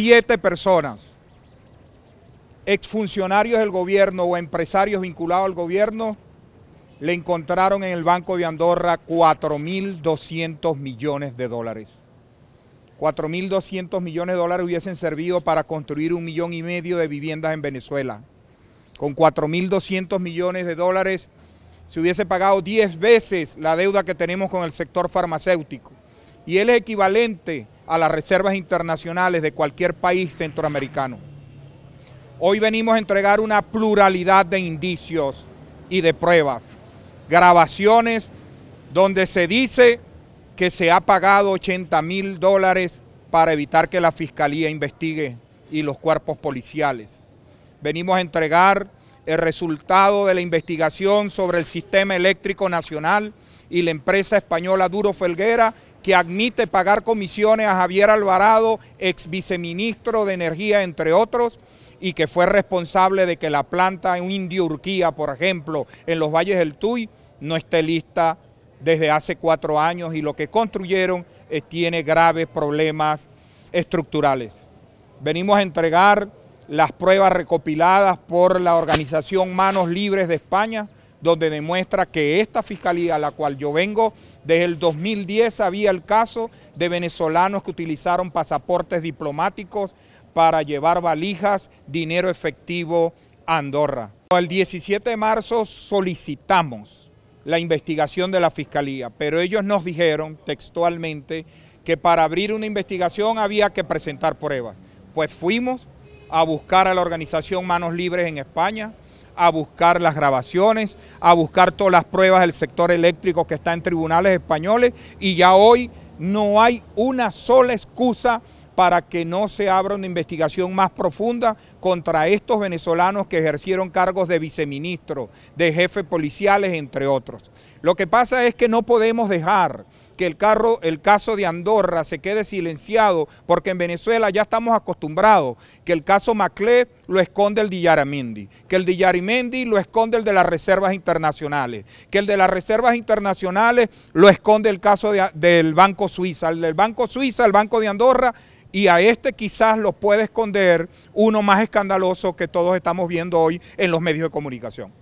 siete personas, exfuncionarios del gobierno o empresarios vinculados al gobierno, le encontraron en el Banco de Andorra 4.200 millones de dólares. 4.200 millones de dólares hubiesen servido para construir un millón y medio de viviendas en Venezuela. Con 4.200 millones de dólares se hubiese pagado 10 veces la deuda que tenemos con el sector farmacéutico. Y él es equivalente a las reservas internacionales de cualquier país centroamericano. Hoy venimos a entregar una pluralidad de indicios y de pruebas, grabaciones donde se dice que se ha pagado 80 mil dólares para evitar que la fiscalía investigue y los cuerpos policiales. Venimos a entregar el resultado de la investigación sobre el sistema eléctrico nacional y la empresa española Duro Felguera que admite pagar comisiones a Javier Alvarado, ex viceministro de Energía, entre otros, y que fue responsable de que la planta en Indio Urquía, por ejemplo, en los valles del Tuy, no esté lista desde hace cuatro años y lo que construyeron eh, tiene graves problemas estructurales. Venimos a entregar las pruebas recopiladas por la organización Manos Libres de España, donde demuestra que esta fiscalía a la cual yo vengo, desde el 2010 había el caso de venezolanos que utilizaron pasaportes diplomáticos para llevar valijas, dinero efectivo a Andorra. El 17 de marzo solicitamos la investigación de la fiscalía, pero ellos nos dijeron textualmente que para abrir una investigación había que presentar pruebas. Pues fuimos a buscar a la organización Manos Libres en España, a buscar las grabaciones, a buscar todas las pruebas del sector eléctrico que está en tribunales españoles y ya hoy no hay una sola excusa para que no se abra una investigación más profunda contra estos venezolanos que ejercieron cargos de viceministro, de jefes policiales, entre otros. Lo que pasa es que no podemos dejar que el, carro, el caso de Andorra se quede silenciado, porque en Venezuela ya estamos acostumbrados que el caso Maclet lo esconde el Dillaramendi, que el Dillarimendi lo esconde el de las reservas internacionales, que el de las reservas internacionales lo esconde el caso del Banco Suiza, el del Banco Suiza, el Banco de Andorra, y a este quizás lo puede esconder uno más escandaloso que todos estamos viendo hoy en los medios de comunicación.